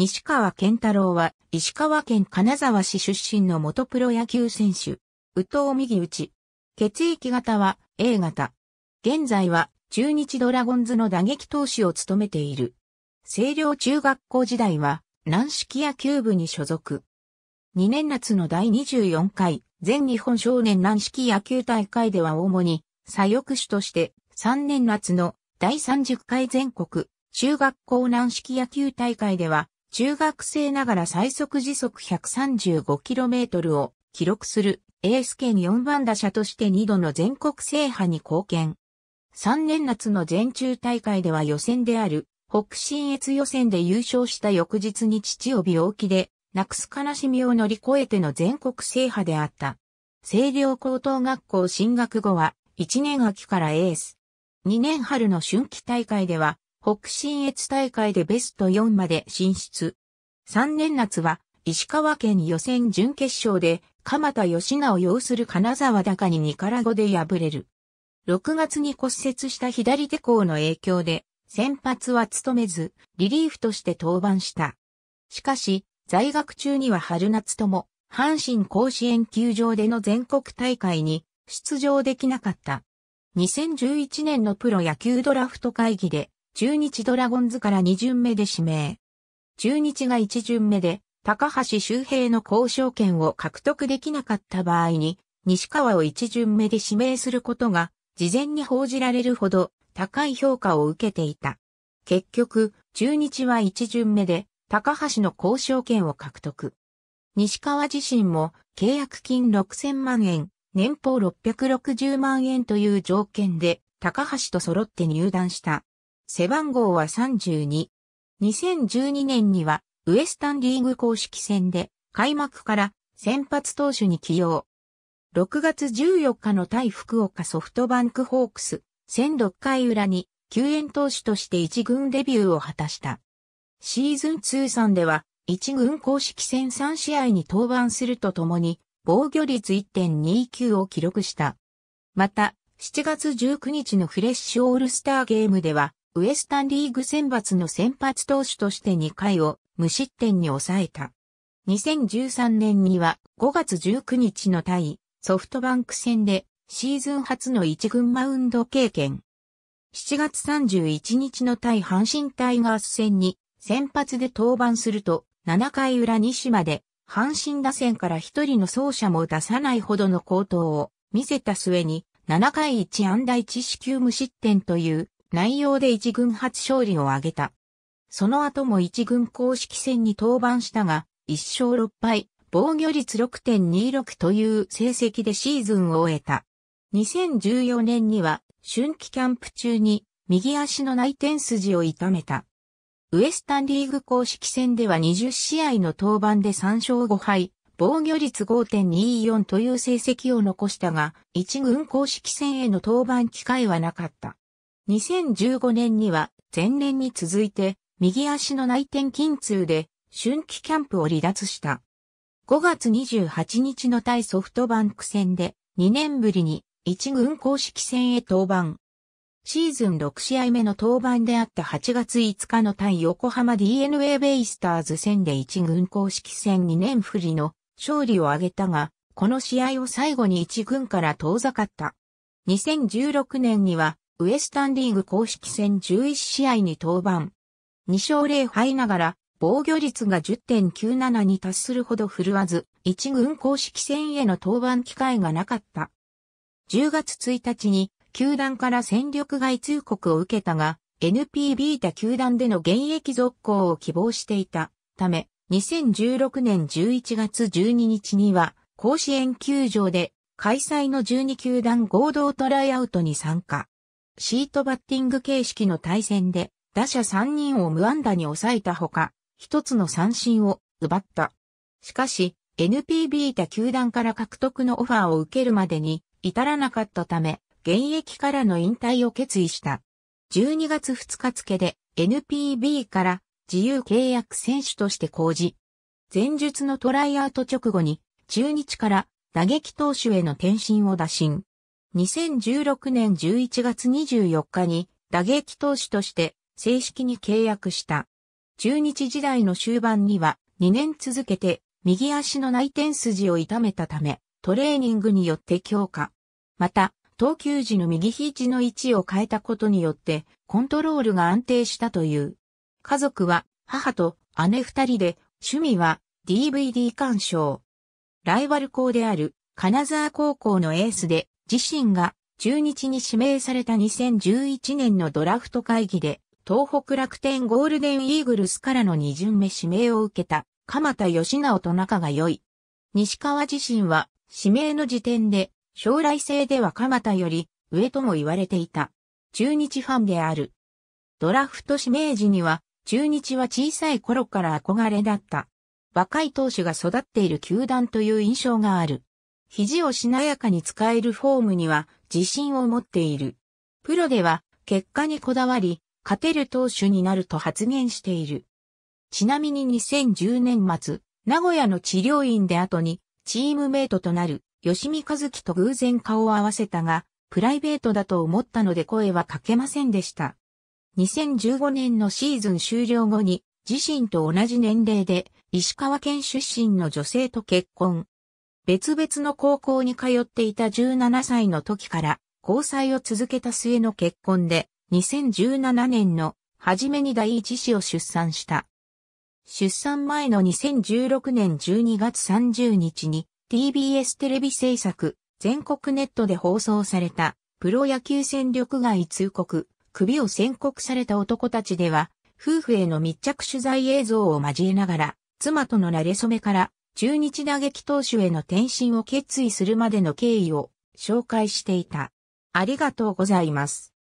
西川健太郎は、石川県金沢市出身の元プロ野球選手。宇藤右打ち。血液型は A 型。現在は中日ドラゴンズの打撃投手を務めている。星稜中学校時代は軟式野球部に所属。2年夏の第24回全日本少年軟式野球大会では主に左翼手として3年夏の第30回全国中学校軟式野球大会では中学生ながら最速時速 135km を記録するエース兼4番打者として2度の全国制覇に貢献。3年夏の全中大会では予選である北信越予選で優勝した翌日に父を病気でなくす悲しみを乗り越えての全国制覇であった。清涼高等学校進学後は1年秋からエース。2年春の春季大会では北信越大会でベスト4まで進出。3年夏は石川県予選準決勝で鎌田義直擁する金沢高にニカラゴで敗れる。6月に骨折した左手甲の影響で先発は務めずリリーフとして登板した。しかし在学中には春夏とも阪神甲子園球場での全国大会に出場できなかった。2011年のプロ野球ドラフト会議で中日ドラゴンズから2巡目で指名。中日が1巡目で、高橋周平の交渉権を獲得できなかった場合に、西川を1巡目で指名することが、事前に報じられるほど高い評価を受けていた。結局、中日は1巡目で、高橋の交渉権を獲得。西川自身も契約金6000万円、年俸660万円という条件で高橋と揃って入団した。背番号は32。2012年には、ウエスタンリーグ公式戦で、開幕から先発投手に起用。6月14日の対福岡ソフトバンクホークス、戦6回裏に、救援投手として1軍デビューを果たした。シーズン通算では、1軍公式戦3試合に登板するとともに、防御率1.29を記録した。また、7月19日のフレッシュオールスターゲームでは、ウエスタンリーグ選抜の先発投手として2回を無失点に抑えた。2013年には5月19日の対ソフトバンク戦でシーズン初の1軍マウンド経験。7月31日の対阪神タイガース戦に先発で登板すると7回裏西まで阪神打線から一人の走者も出さないほどの高騰を見せた末に7回1安打1四球無失点という内容で一軍初勝利を挙げた。その後も一軍公式戦に登板したが、1勝6敗、防御率6.26という成績でシーズンを終えた。2014年には、春季キャンプ中に、右足の内転筋を痛めた。ウエスタンリーグ公式戦では20試合の登板で3勝5敗、防御率5.24という成績を残したが、一軍公式戦への登板機会はなかった。2015年には前年に続いて右足の内転筋痛で春季キャンプを離脱した。5月28日の対ソフトバンク戦で2年ぶりに1軍公式戦へ登板。シーズン6試合目の登板であった8月5日の対横浜 DNA ベイスターズ戦で1軍公式戦2年振りの勝利を挙げたが、この試合を最後に1軍から遠ざかった。2016年にはウエスタンリーグ公式戦11試合に登板。2勝0敗ながら、防御率が10.97に達するほど振るわず、一軍公式戦への登板機会がなかった。10月1日に、球団から戦力外通告を受けたが、NPB 他球団での現役続行を希望していたため、2016年11月12日には、甲子園球場で開催の12球団合同トライアウトに参加。シートバッティング形式の対戦で、打者3人を無安打に抑えたほか、1つの三振を奪った。しかし、NPB 他球団から獲得のオファーを受けるまでに至らなかったため、現役からの引退を決意した。12月2日付で NPB から自由契約選手として公示。前述のトライアウト直後に中日から打撃投手への転身を打診。2016年11月24日に打撃投手として正式に契約した。中日時代の終盤には2年続けて右足の内転筋を痛めたためトレーニングによって強化。また、投球時の右肘の位置を変えたことによってコントロールが安定したという。家族は母と姉二人で趣味は DVD 鑑賞。ライバル校である金沢高校のエースで自身が中日に指名された2011年のドラフト会議で、東北楽天ゴールデンイーグルスからの2巡目指名を受けた、鎌田義直と仲が良い。西川自身は、指名の時点で、将来性では鎌田より、上とも言われていた。中日ファンである。ドラフト指名時には、中日は小さい頃から憧れだった。若い投手が育っている球団という印象がある。肘をしなやかに使えるフォームには自信を持っている。プロでは結果にこだわり、勝てる投手になると発言している。ちなみに2010年末、名古屋の治療院で後にチームメイトとなる吉見和樹と偶然顔を合わせたが、プライベートだと思ったので声はかけませんでした。2015年のシーズン終了後に自身と同じ年齢で石川県出身の女性と結婚。別々の高校に通っていた17歳の時から交際を続けた末の結婚で2017年の初めに第一子を出産した。出産前の2016年12月30日に TBS テレビ制作全国ネットで放送されたプロ野球戦力外通告首を宣告された男たちでは夫婦への密着取材映像を交えながら妻との慣れそめから中日打撃投手への転身を決意するまでの経緯を紹介していた。ありがとうございます。